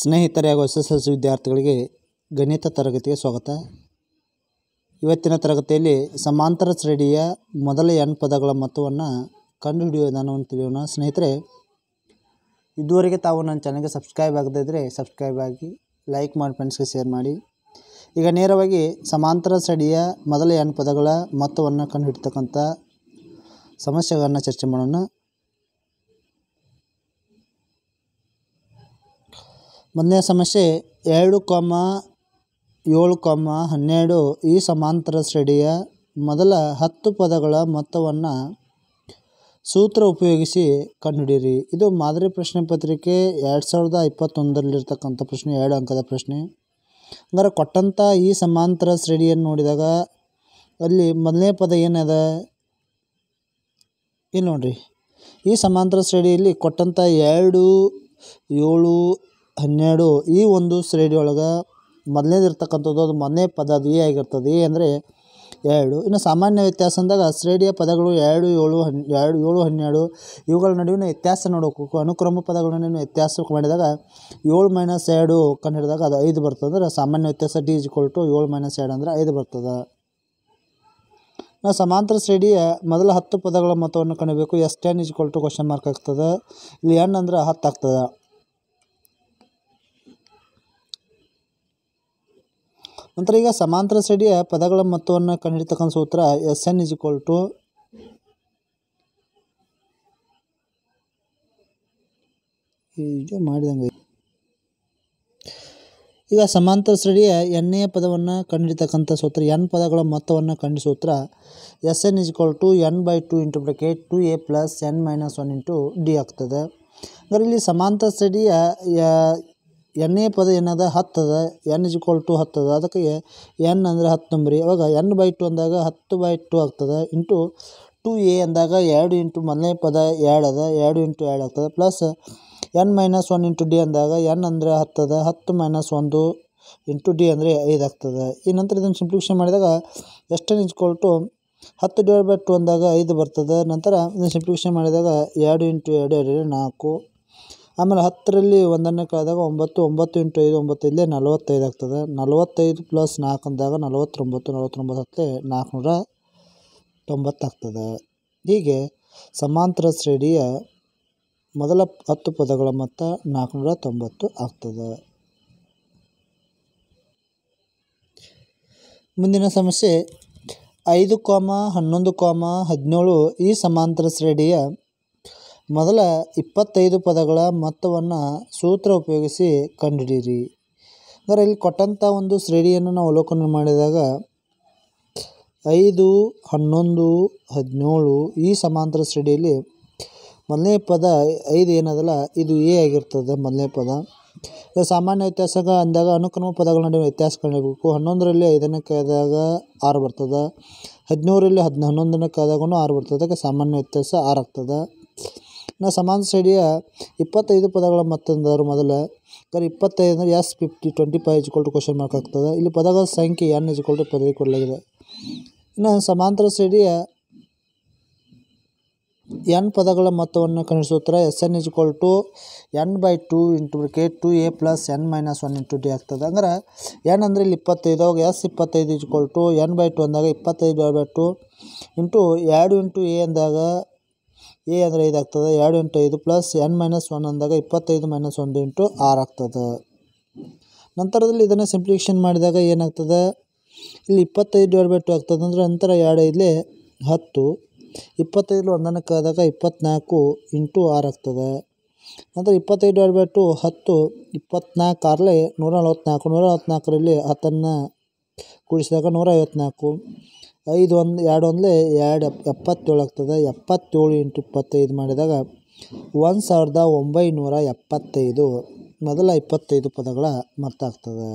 ಸ್ನೇಹಿತರೆ ಹಾಗೂ S S L C ವಿದ್ಯಾರ್ಥಿಗಳಿಗೆ ಗಣಿತ ತರಗತಿಗೆ ಸ್ವಾಗತ ಇವತ್ತಿನ ತರಗತಿಯಲ್ಲಿ ಸಮಾಂತರ ಶ್ರೇಣಿಯ ಮೊದಲ ಎನ್ ಪದಗಳ ಮೊತ್ತವನ್ನು ಅಂತ ತಿಳಿಯೋಣ ಸ್ನೇಹಿತರೆ ಇದುವರೆಗೆ ತಾವು ನನ್ನ ಚಾನಲ್ಗೆ ಸಬ್ಸ್ಕ್ರೈಬ್ ಆಗದಿದ್ದರೆ ಸಬ್ಸ್ಕ್ರೈಬ್ ಆಗಿ ಲೈಕ್ ಮಾಡಿ ಫ್ರೆಂಡ್ಸ್ಗೆ ಶೇರ್ ಮಾಡಿ ಈಗ ನೇರವಾಗಿ ಸಮಾಂತರ ಶ್ರೇಣಿಯ ಮೊದಲ ಎನ್ ಪದಗಳ ಮೊತ್ತವನ್ನು ಕಂಡುಹಿಡ್ತಕ್ಕಂಥ ಸಮಸ್ಯೆಗಳನ್ನು ಚರ್ಚೆ ಮಾಡೋಣ ಮೊದಲನೇ ಸಮಸ್ಯೆ ಎರಡು ಕಾಮ ಏಳು ಕಾಮ ಹನ್ನೆರಡು ಈ ಸಮಾಂತರ ಶ್ರೇಣಿಯ ಮೊದಲ ಹತ್ತು ಪದಗಳ ಮೊತ್ತವನ್ನು ಸೂತ್ರ ಉಪಯೋಗಿಸಿ ಕಂಡುಹಿಡಿಯಿರಿ ಇದು ಮಾದರಿ ಪ್ರಶ್ನೆ ಪತ್ರಿಕೆ ಎರಡು ಸಾವಿರದ ಇಪ್ಪತ್ತೊಂದರಲ್ಲಿರ್ತಕ್ಕಂಥ ಪ್ರಶ್ನೆ ಎರಡು ಅಂಕದ ಪ್ರಶ್ನೆ ಹಂಗಾರೆ ಕೊಟ್ಟಂಥ ಈ ಸಮಾಂತರ ಶ್ರೇಣಿಯನ್ನು ನೋಡಿದಾಗ ಅಲ್ಲಿ ಮೊದಲನೇ ಪದ ಏನದ ಇಲ್ಲಿ ನೋಡಿರಿ ಈ ಸಮಾಂತರ ಶ್ರೇಣಿಯಲ್ಲಿ ಕೊಟ್ಟಂಥ ಎರಡು ಏಳು ಹನ್ನೆರಡು ಈ ಒಂದು ಶ್ರೇಣಿ ಒಳಗೆ ಮೊದ್ಲ್ನೇದು ಇರ್ತಕ್ಕಂಥದ್ದು ಅದು ಮೊದಲನೇ ಪದ ಅದು ಎ ಆಗಿರ್ತದೆ ಎ ಅಂದರೆ ಎರಡು ಇನ್ನು ಸಾಮಾನ್ಯ ವ್ಯತ್ಯಾಸ ಅಂದಾಗ ಶ್ರೇಣಿಯ ಪದಗಳು ಎರಡು ಏಳು ಹನ್ ಎರಡು ಏಳು ಹನ್ನೆರಡು ಇವುಗಳ ನಡುವಿನ ವ್ಯತ್ಯಾಸ ನೋಡಬೇಕು ಅನುಕ್ರಮ ಪದಗಳನ್ನು ನಡುವಿನ ವ್ಯತ್ಯಾಸ ಮಾಡಿದಾಗ ಏಳು ಮೈನಸ್ ಎರಡು ಕಂಡಿಡಿದಾಗ ಅದು ಐದು ಬರ್ತದೆ ಅಂದರೆ ಸಾಮಾನ್ಯ ವ್ಯತ್ಯಾಸ ಡಿ ಇಜ್ ಕೊಲ್ಟು ಏಳು ಮೈನಸ್ ಎರಡು ಅಂದರೆ ಐದು ಬರ್ತದೆ ನಾವು ಸಮಾಂತರ ಶ್ರೇಣಿಯ ಮೊದಲ ಹತ್ತು ಪದಗಳ ಮೊತ್ತವನ್ನು ಕಂಡುಬೇಕು S ten is equal to question mark ಆಗ್ತದೆ ಇಲ್ಲಿ ಎನ್ ಅಂದರೆ ಹತ್ತು ಆಗ್ತದೆ ನಂತರ ಈಗ ಸಮಾಂತರ ಸಡಿಯ ಪದಗಳ ಮೊತ್ತವನ್ನು ಕಂಡುಹಿಡ್ತಕ್ಕಂಥ ಸೂತ್ರ S N is equal to ಮಾಡಿದಂಗೆ ಈಗ ಸಮಾಂತರ ಎನ್ ಎ ಪದವನ್ನು ಕಂಡುಹಿಡ್ತಕ್ಕಂಥ ಸೂತ್ರ ಎನ್ ಪದಗಳ ಮೊತ್ತವನ್ನು ಕಂಡು ಸೂತ್ರ S N is equal to N by two into bracket two A plus N minus one into D ಆಗ್ತದೆ ಅಂದರೆ ಇಲ್ಲಿ ಸಮಾಂತರ ಸಡಿಯ ಎನ್ ಎ ಪದ ಏನದ ಹತ್ತದ ಎನ್ ಇಜ್ ಈಕ್ವಲ್ ಟು ಹತ್ತದ ಅದಕ್ಕೆ ಎನ್ ಅಂದರೆ ಹತ್ತು ನಂಬರಿ ಅವಾಗ ಎನ್ ಬೈ ಟು ಅಂದಾಗ ಹತ್ತು ಬೈ ಟು ಆಗ್ತದೆ ಇಂಟು ಟು ಎ ಅಂದಾಗ ಎರಡು ಇಂಟು ಮೊದಲನೇ ಪದ ಎರಡು ಅದ ಎರಡು ಇಂಟು ಎರಡು ಆಗ್ತದೆ plus N minus one into D ಅಂದಾಗ ಎನ್ ಅಂದರೆ ಹತ್ತದ ಹತ್ತು ಮೈನಸ್ ಒಂದು ಇಂಟು ಡಿ ಅಂದರೆ ಐದು ಆಗ್ತದೆ ಈ ನಂತರ ಇದನ್ನು ಸಿಂಪ್ಲಿಫಿಕೇಶನ್ ಮಾಡಿದಾಗ ಎಷ್ಟನ್ ಇಸ್ಕೊಲ್ ಟು ಹತ್ತು ಡಿವೈಡ್ ಬೈ ಟು ಅಂದಾಗ ಐದು ಬರ್ತದೆ ನಂತರ ಇದನ್ನು ಸಿಂಪ್ಲಿಫಿಕೇಶನ್ ಮಾಡಿದಾಗ ಎರಡು ಇಂಟು ಎರಡು ಎರಡು ಎರಡು ನಾಲ್ಕು ಆಮೇಲೆ ಹತ್ತರಲ್ಲಿ ಒಂದನೇ ಕಳೆದಾಗ ಒಂಬತ್ತು ಒಂಬತ್ತು ಇಂಟು ಐದು ಒಂಬತ್ತು ಐದಲೇ ನಲವತ್ತೈದು ಆಗ್ತದೆ ನಲವತ್ತೈದು ಪ್ಲಸ್ ನಾಲ್ಕು ಅಂದಾಗ ನಲವತ್ತೊಂಬತ್ತು ನಲವತ್ತೊಂಬತ್ತು ಹತ್ತಲೇ ನಾಲ್ಕುನೂರ ತೊಂಬತ್ತಾಗ್ತದೆ ಹೀಗೆ ಸಮಾಂತರ ಶ್ರೇಣಿಯ ಮೊದಲ ಹತ್ತು ಪದಗಳ ಮೊತ್ತ ನಾಲ್ಕುನೂರ ತೊಂಬತ್ತು ಆಗ್ತದೆ ಮುಂದಿನ ಸಮಸ್ಯೆ ಐದು ಕಾಮ ಹನ್ನೊಂದು ಕಾಮ ಹದಿನೇಳು ಈ ಸಮಾಂತರ ಶ್ರೇಣಿಯ ಮೊದಲ ಇಪ್ಪತ್ತೈದು ಪದಗಳ ಮೊತ್ತವನ್ನು ಸೂತ್ರ ಉಪಯೋಗಿಸಿ ಕಂಡುಹಿಡೀರಿ ಅಂದರೆ ಇಲ್ಲಿ ಕೊಟ್ಟಂಥ ಒಂದು ಶ್ರೇಣಿಯನ್ನು ನಾವು ಅವಲೋಕನ ಮಾಡಿದಾಗ ಐದು ಹನ್ನೊಂದು ಹದಿನೇಳು ಈ ಸಮಾಂತರ ಶ್ರೇಣಿಯಲ್ಲಿ ಮೊದಲನೇ ಪದ ಐದು ಏನದಲ್ಲ ಇದು ಎ ಆಗಿರ್ತದೆ ಮೊದಲನೇ ಪದ ಸಾಮಾನ್ಯ ವ್ಯತ್ಯಾಸಕ್ಕೆ ಅಂದಾಗ ಅನುಕ್ರಮ ಪದಗಳ ನಡುವೆ ವ್ಯತ್ಯಾಸ ಕಂಡಿರಬೇಕು ಹನ್ನೊಂದರಲ್ಲಿ ಐದನೇ ಕಾದಾಗ ಆರು ಬರ್ತದೆ ಹದಿನೇಳರಲ್ಲಿ ಹದಿನ ಹನ್ನೊಂದನೇ ಕಾದಾಗೂ ಆರು ಬರ್ತದೆ ಅದಕ್ಕೆ ಸಾಮಾನ್ಯ ವ್ಯತ್ಯಾಸ ಆರು ಆಗ್ತದೆ ನಾ ಸಮಾನ ಸೈಡಿಯ ಇಪ್ಪತ್ತೈದು ಪದಗಳ ಮತ್ತೊಂದರ ಮೊದಲ ಕರೆ ಇಪ್ಪತ್ತೈದು ಅಂದರೆ S fifty twenty five is equal to question mark ಆಗ್ತದೆ ಇಲ್ಲಿ ಪದಗಳ ಸಂಖ್ಯೆ ಎನ್ ಇಜ್ಕೊಲ್ ಟು ಪದವಿ ಕೊಡಲಾಗಿದೆ ಇನ್ನು ಸಮಾಂತರ ಸೈಡಿಯ ಎನ್ ಪದಗಳ ಮೊತ್ತವನ್ನು ಕಣಿಸೂತ್ರ S N is equal to N by two into K two A plus N minus one into D ಆಗ್ತದೆ ಅಂದರೆ ಎನ್ ಅಂದರೆ ಇಲ್ಲಿ ಇಪ್ಪತ್ತೈದು ಅವಾಗ ಎಸ್ ಇಪ್ಪತ್ತೈದು is equal to N by two ಅಂದಾಗ ಇಪ್ಪತ್ತೈದು ಬೈ ಟು ಇಂಟು ಎರಡು ಇಂಟು ಎ ಅಂದಾಗ ಎ ಅಂದರೆ ಐದು ಆಗ್ತದೆ ಎರಡು ಇಂಟು ಐದು ಪ್ಲಸ್ ಎನ್ ಮೈನಸ್ ಒನ್ ಅಂದಾಗ ಇಪ್ಪತ್ತೈದು ಮೈನಸ್ ಒಂದು ಇಂಟು ಆರು ಆಗ್ತದೆ ನಂತರದಲ್ಲಿ ಇದನ್ನು ಸಿಂಪ್ಲಿಕೇಷನ್ ಮಾಡಿದಾಗ ಏನಾಗ್ತದೆ ಇಲ್ಲಿ ಇಪ್ಪತ್ತೈದು ಡಿವೈಡ್ ಬೈ ಟು ಆಗ್ತದೆ ಅಂದರೆ ನಂತರ ಎರಡು ಐದಲೇ ಹತ್ತು ಇಪ್ಪತ್ತೈದು ಒಂದನ್ನು ಕಾದಾಗ ಇಪ್ಪತ್ತ್ನಾಲ್ಕು ಇಂಟು ಆರು ಆಗ್ತದೆ ನಂತರ ಇಪ್ಪತ್ತೈದು ಡಿವೈಡ್ ಬೈ ಟು ಹತ್ತು ಇಪ್ಪತ್ತ್ನಾಲ್ಕು ಆರಲೇ ನೂರ ನಲವತ್ತ್ನಾಲ್ಕು ನೂರ ನಲವತ್ತ್ನಾಲ್ಕರಲ್ಲಿ ಹತ್ತನ್ನು ಕೂಡಿಸಿದಾಗ ನೂರ ಐವತ್ತ್ನಾಲ್ಕು ಐದು ಒಂದು ಎರಡು ಒಂದ್ಲೆ ಎರಡು ಎಪ್ಪತ್ತೇಳು ಆಗ್ತದೆ ಎಪ್ಪತ್ತೇಳು ಇಂಟು ಇಪ್ಪತ್ತೈದು ಮಾಡಿದಾಗ ಒಂದು ಸಾವಿರದ ಒಂಬೈನೂರ ಎಪ್ಪತ್ತೈದು ಮೊದಲ ಇಪ್ಪತ್ತೈದು ಪದಗಳ ಮೊತ್ತ ಆಗ್ತದೆ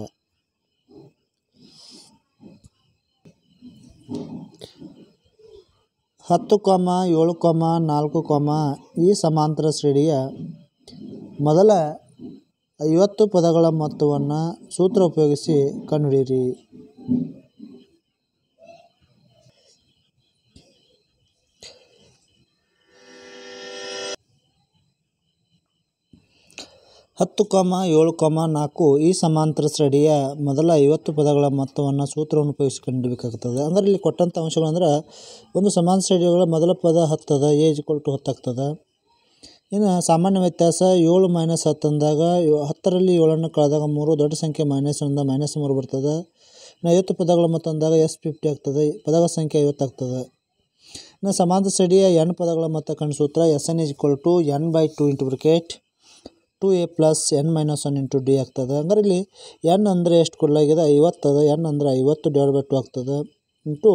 ಹತ್ತು ಕೋಮ ಏಳು ಕೋಮ ನಾಲ್ಕು ಕೋಮ ಈ ಸಮಾಂತರ ಶ್ರೇಣಿಯ ಮೊದಲ ಐವತ್ತು ಪದಗಳ ಮೊತ್ತವನ್ನು ಸೂತ್ರ ಉಪಯೋಗಿಸಿ ಕಂಡುಹಿಡಿಯಿರಿ ಹತ್ತು ಕಾಮ ಏಳು ಕಾಮ ನಾಲ್ಕು ಈ ಸಮಾಂತರ ಶ್ರೇಣಿಯ ಮೊದಲ ಐವತ್ತು ಪದಗಳ ಮೊತ್ತವನ್ನು ಸೂತ್ರವನ್ನು ಉಪಯೋಗಿಸಿ ಅಂದರೆ ಇಲ್ಲಿ ಕೊಟ್ಟಂಥ ಅಂಶಗಳಂದ್ರೆ ಒಂದು ಸಮಾನ ಶ್ರೇಣಿಗಳ ಮೊದಲ ಪದ ಹತ್ತದ ಏಜ್ ಈಕ್ವಲ್ ಟು ಹತ್ತಾಗ್ತದೆ ಇನ್ನು ಸಾಮಾನ್ಯ ವ್ಯತ್ಯಾಸ ಏಳು ಮೈನಸ್ ಹತ್ತಂದಾಗ ಅಂದಾಗ ಹತ್ತರಲ್ಲಿ ಏಳನ್ನು ಕಳೆದಾಗ ಮೂರು ದೊಡ್ಡ ಸಂಖ್ಯೆ ಮೈನಸ್ ಒಂದು ಮೈನಸ್ ಮೂರು ಬರ್ತದೆ ಇನ್ನು ಐವತ್ತು ಪದಗಳ ಮೊತ್ತ ಅಂದಾಗ ಎಸ್ ಫಿಫ್ಟಿ ಆಗ್ತದೆ ಪದಗಳ ಸಂಖ್ಯೆ ಐವತ್ತಾಗ್ತದೆ ಇನ್ನು ಸಮಾಂತರ ಶ್ರೇಣಿಯ ಎನ್ ಪದಗಳ ಮೊತ್ತ ಕಂಡು ಸೂತ್ರ S N equal to N by two into bracket two A plus N minus one into D ಆಗ್ತದೆ ಅಂದರೆ ಇಲ್ಲಿ ಎನ್ ಅಂದರೆ ಎಷ್ಟು ಕೊಡಲಾಗಿದೆ ಐವತ್ತದ ಎನ್ ಅಂದರೆ ಐವತ್ತು ಡಿವೈಡ್ ಬೈ ಟು ಆಗ್ತದೆ ಇಂಟು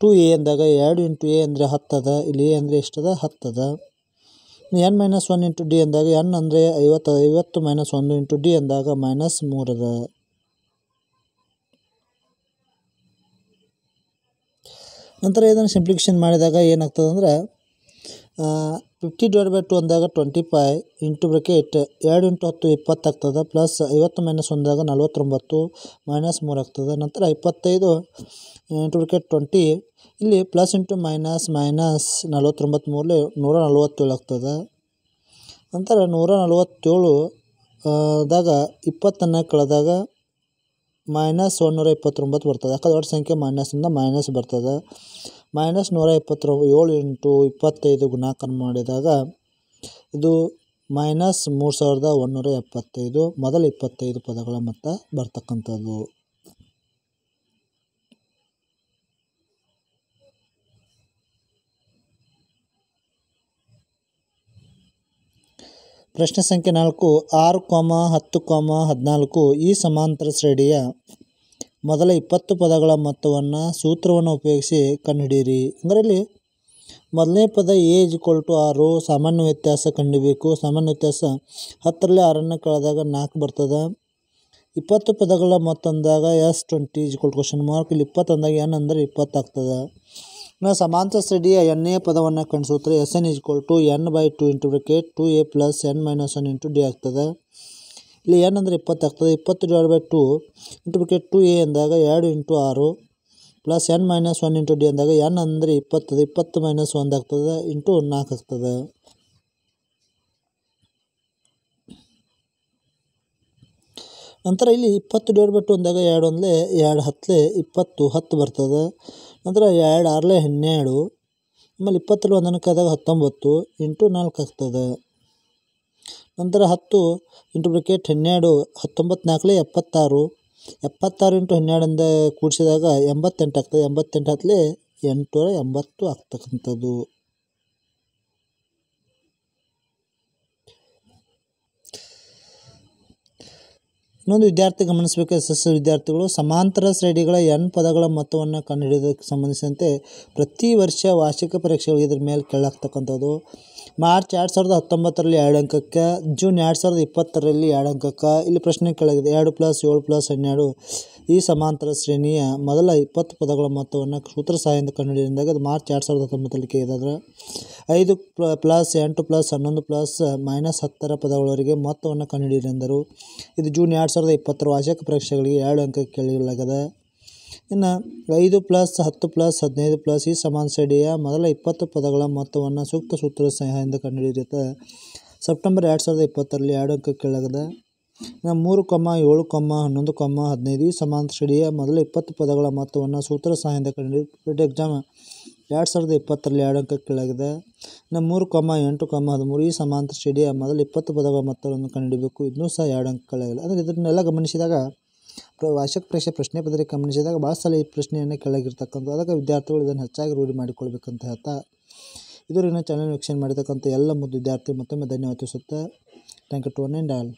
ಟು ಎ ಅಂದಾಗ ಎರಡು ಇಂಟು ಎ ಅಂದರೆ ಹತ್ತದ ಇಲ್ಲಿ ಎ ಅಂದರೆ ಎಷ್ಟದ ಹತ್ತದ N minus one into D ಅಂದಾಗ ಎನ್ ಅಂದರೆ ಐವತ್ತು ಐವತ್ತು ಮೈನಸ್ ಒಂದು ಇಂಟು ಡಿ ಅಂದಾಗ ಮೈನಸ್ ಮೂರದ ನಂತರ ಇದನ್ನು ಸಿಂಪ್ಲಿಕೇಶನ್ ಮಾಡಿದಾಗ ಏನಾಗ್ತದೆ ಅಂದರೆ ಫಿಫ್ಟಿ ಡಿವೈಡ್ ಬೈ ಟು ಅಂದಾಗ ಟ್ವೆಂಟಿ ಫೈ ಇಂಟು ಬ್ರೆಕೆಟ್ ಎರಡು ಇಂಟು ಹತ್ತು ಇಪ್ಪತ್ತಾಗ್ತದೆ ಪ್ಲಸ್ ಐವತ್ತು ಮೈನಸ್ ಒಂದಾಗ ನಲ್ವತ್ತೊಂಬತ್ತು ಮೈನಸ್ ಮೂರು ಆಗ್ತದೆ ನಂತರ ಇಪ್ಪತ್ತೈದು ಇಂಟು ಬ್ರಿಕೆಟ್ ಟ್ವೆಂಟಿ ಇಲ್ಲಿ ಪ್ಲಸ್ ಇಂಟು ಮೈನಸ್ ಮೈನಸ್ ನಲ್ವತ್ತೊಂಬತ್ತು ಮೂರಲ್ಲಿ ನೂರ ನಲ್ವತ್ತೇಳು ಆಗ್ತದೆ ನಂತರ ನೂರ ನಲವತ್ತೇಳು uh, ದಾಗ ಇಪ್ಪತ್ತನ್ನು ಕಳೆದಾಗ ಮೈನಸ್ ಒಂದುನೂರ ಇಪ್ಪತ್ತೊಂಬತ್ತು ಬರ್ತದೆ ಯಾಕಂದ್ರೆ ದೊಡ್ಡ ಸಂಖ್ಯೆ ಮೈನಸಿಂದ ಮೈನಸ್ ಬರ್ತದೆ ಮೈನಸ್ ನೂರ ಇಪ್ಪತ್ತರ ಏಳು ಇಂಟು ಇಪ್ಪತ್ತೈದು ಗುಣಾಕಾರ ಮಾಡಿದಾಗ ಇದು ಮೈನಸ್ ಮೂರು ಸಾವಿರದ ಒಂದುನೂರ ಎಪ್ಪತ್ತೈದು ಮೊದಲು ಇಪ್ಪತ್ತೈದು ಪದಗಳ ಮೊತ್ತ ಬರ್ತಕ್ಕಂಥದ್ದು ಪ್ರಶ್ನೆ ಸಂಖ್ಯೆ ನಾಲ್ಕು ಆರು ಕೋಮ ಹತ್ತು ಕೋಮ ಹದಿನಾಲ್ಕು ಈ ಸಮಾಂತರ ಶ್ರೇಣಿಯ ಮೊದಲ ಇಪ್ಪತ್ತು ಪದಗಳ ಮೊತ್ತವನ್ನು ಸೂತ್ರವನ್ನು ಉಪಯೋಗಿಸಿ ಕಂಡುಹಿಡಿಯಿರಿ ಅಂದರೆ ಇಲ್ಲಿ ಮೊದಲನೇ ಪದ ಎ ಇಜ್ ಟು ಆರು ಸಾಮಾನ್ಯ ವ್ಯತ್ಯಾಸ ಕಂಡಿಬೇಕು ಸಾಮಾನ್ಯ ವ್ಯತ್ಯಾಸ ಹತ್ತರಲ್ಲಿ ಆರನ್ನು ಕಳೆದಾಗ ನಾಲ್ಕು ಬರ್ತದೆ ಇಪ್ಪತ್ತು ಪದಗಳ ಮೊತ್ತ ಅಂದಾಗ S twenty is equal question mark ಇಲ್ಲಿ ಇಪ್ಪತ್ತಂದಾಗ ಎನ್ ಅಂದರೆ ಇಪ್ಪತ್ತಾಗ್ತದೆ ನಾವು ಸಮಾಂತರ ಸ್ಟಡಿಯ ಎ ಪದವನ್ನು ಕಂಡು ಸೂತ್ರ S N equal to N by two into bracket two A plus N minus one into D ಆಗ್ತದೆ ಇಲ್ಲಿ ಎನ್ ಅಂದರೆ ಆಗ್ತದೆ ಇಪ್ಪತ್ತು divide by two into bracket two A ಅಂದಾಗ ಎರಡು ಇಂಟು ಆರು plus N minus one into D ಅಂದಾಗ N ಅಂದರೆ ಇಪ್ಪತ್ತು ಇಪ್ಪತ್ತು ಮೈನಸ್ ಒಂದು ಆಗ್ತದೆ ಇಂಟು ನಾಲ್ಕು ಆಗ್ತದೆ ನಂತರ ಇಲ್ಲಿ ಇಪ್ಪತ್ತು ಡಿವೈಡ್ ಬೈ ಟು ಅಂದಾಗ ಎರಡು ಒಂದಲೇ ಎರಡು ಹತ್ತಲೆ ಇಪ್ಪತ್ತು ಹತ್ತು ಬರ್ತದೆ ನಂತರ ಎರಡು ಆರಲೆ ಹನ್ನೆರಡು ಆಮೇಲೆ ಇಪ್ಪತ್ತರಲ್ಲಿ ಒಂದನಕ್ಕಾದಾಗ ಹತ್ತೊಂಬತ್ತು ಇಂಟು ನಾಲ್ಕು ಆಗ್ತದೆ ನಂತರ ಹತ್ತು ಇಂಟು ಬ್ರಿಕೆಟ್ ಹನ್ನೆರಡು ಹತ್ತೊಂಬತ್ತು ಎಪ್ಪತ್ತಾರು ಎಪ್ಪತ್ತಾರು ಇಂಟು ಹನ್ನೆರಡಿಂದ ಕೂಡಿಸಿದಾಗ ಎಂಬತ್ತೆಂಟು ಆಗ್ತದೆ ಎಂಬತ್ತೆಂಟು ಹತ್ತಲೇ ಎಂಟುನೂರ ಎಂಬತ್ತು ಆಗ್ತಕ್ಕಂಥದ್ದು ಇನ್ನೊಂದು ವಿದ್ಯಾರ್ಥಿ ಗಮನಿಸಬೇಕು ಎಸ್ ಎಸ್ ವಿದ್ಯಾರ್ಥಿಗಳು ಸಮಾಂತರ ಶ್ರೇಣಿಗಳ ಎನ್ ಪದಗಳ ಮೊತ್ತವನ್ನು ಕಂಡುಹಿಡಿಯೋದಕ್ಕೆ ಸಂಬಂಧಿಸಿದಂತೆ ಪ್ರತಿ ವರ್ಷ ವಾರ್ಷಿಕ ಪರೀಕ್ಷೆಗಳು ಇದ್ರ ಮೇಲೆ ಕೇಳಾಗ್ತಕ್ಕಂಥದ್ದು ಮಾರ್ಚ್ ಎರಡು ಸಾವಿರದ ಹತ್ತೊಂಬತ್ತರಲ್ಲಿ ಎರಡು ಅಂಕಕ್ಕೆ ಜೂನ್ ಎರಡು ಸಾವಿರದ ಇಪ್ಪತ್ತರಲ್ಲಿ ಎರಡು ಅಂಕಕ್ಕೆ ಇಲ್ಲಿ ಪ್ರಶ್ನೆ ಕೇಳಾಗಿದೆ ಎರಡು ಪ್ಲಸ್ ಏಳು ಪ್ಲಸ್ ಹನ್ನೆರಡು ಈ ಸಮಾಂತರ ಶ್ರೇಣಿಯ ಮೊದಲ ಇಪ್ಪತ್ತು ಪದಗಳ ಮೊತ್ತವನ್ನು ಸೂತ್ರ ಸಹಾಯದಿಂದ ಕಂಡುಹಿಡಿದಾಗ ಅದು ಮಾರ್ಚ್ ಎರಡು ಸಾವಿರದ ಹತ್ತೊಂಬತ್ತರಲ್ಲಿ ಕೇಳಿದ್ರೆ ಐದು ಪ್ಲಸ್ ಎಂಟು ಪ್ಲಸ್ ಹನ್ನೊಂದು ಪ್ಲಸ್ ಮೈನಸ್ ಹತ್ತರ ಪದಗಳವರೆಗೆ ಮೊತ್ತವನ್ನು ಕಂಡುಹಿಡಿಯರೆಂದರು ಇದು ಜೂನ್ ಎರಡು ಸಾವಿರದ ಇಪ್ಪತ್ತರ ವಾರ್ಷಿಕ ಪರೀಕ್ಷೆಗಳಿಗೆ ಎರಡು ಅಂಕ ಕೇಳಲಾಗಿದೆ ಇನ್ನು ಐದು ಪ್ಲಸ್ ಹತ್ತು ಪ್ಲಸ್ ಹದಿನೈದು ಪ್ಲಸ್ ಈ ಸಮಾನ ಶ್ರೇಣಿಯ ಮೊದಲ ಇಪ್ಪತ್ತು ಪದಗಳ ಮೊತ್ತವನ್ನು ಸೂಕ್ತ ಸೂತ್ರ ಸಹಾಯದಿಂದ ಕಂಡುಹಿಡಿಯುತ್ತೆ ಸೆಪ್ಟೆಂಬರ್ ಎರಡು ಸಾವಿರದ ಇಪ್ಪತ್ತರಲ್ಲಿ ಎರಡು ಅಂಕ ಕೇಳಲಾಗಿದೆ ಮೂರು ಕೊಮ್ಮ ಏಳು ಕೊಮ್ಮ ಹನ್ನೊಂದು ಕೊಮ್ಮ ಹದಿನೈದು ಈ ಸಮಾಂತರ ಶ್ರೇಣಿಯ ಮೊದಲ ಇಪ್ಪತ್ತು ಪದಗಳ ಮೊತ್ತವನ್ನು ಸೂತ್ರ ಸಹಾಯದಿಂದ ಕಂಡು ಪೇಟ್ ಎಕ್ಸಾಮ್ ಎರಡು ಸಾವಿರದ ಇಪ್ಪತ್ತರಲ್ಲಿ ಎರಡು ಅಂಕ ಕೆಳಗಿದೆ ನಮ್ಮ ಮೂರು ಕೊಮ್ಮ ಎಂಟು ಕೊಮ್ಮ ಹದಿಮೂರು ಈ ಸಮಾಂತರ ಶ್ರೇಣಿಯ ಮೊದಲ ಇಪ್ಪತ್ತು ಪದಗಳ ಮೊತ್ತವನ್ನು ಕಂಡುಹಿಡಬೇಕು ಇನ್ನೂ ಸಹ ಎರಡು ಅಂಕ ಕೇಳಾಗಿಲ್ಲ ಅಂದರೆ ಇದನ್ನೆಲ್ಲ ಗಮನಿಸಿದಾಗ ವಾರ್ಷಿಕ ಪರೀಕ್ಷೆ ಪ್ರಶ್ನೆ ಪದರಿ ಗಮನಿಸಿದಾಗ ಭಾಳ ಸಲ ಈ ಪ್ರಶ್ನೆಯನ್ನು ಕೆಳಗಿರ್ತಕ್ಕಂಥ ಅದಕ್ಕೆ ವಿದ್ಯಾರ್ಥಿಗಳು ಇದನ್ನು ಹೆಚ್ಚಾಗಿ ರೂಢಿ ಮಾಡಿಕೊಳ್ಬೇಕಂತ ಹೇಳ್ತಾ ಇದರಿಂದ ಚಾನಲ್ ವೀಕ್ಷಣೆ ಮಾಡಿರ್ತಕ್ಕಂಥ ಎಲ್ಲ ಮುದ್ದು ವಿದ್ಯಾರ್ಥಿ ಮತ್ತೊಮ್ಮೆ ಧನ್ಯವಾದಿಸುತ್ತೆ thank you to one and all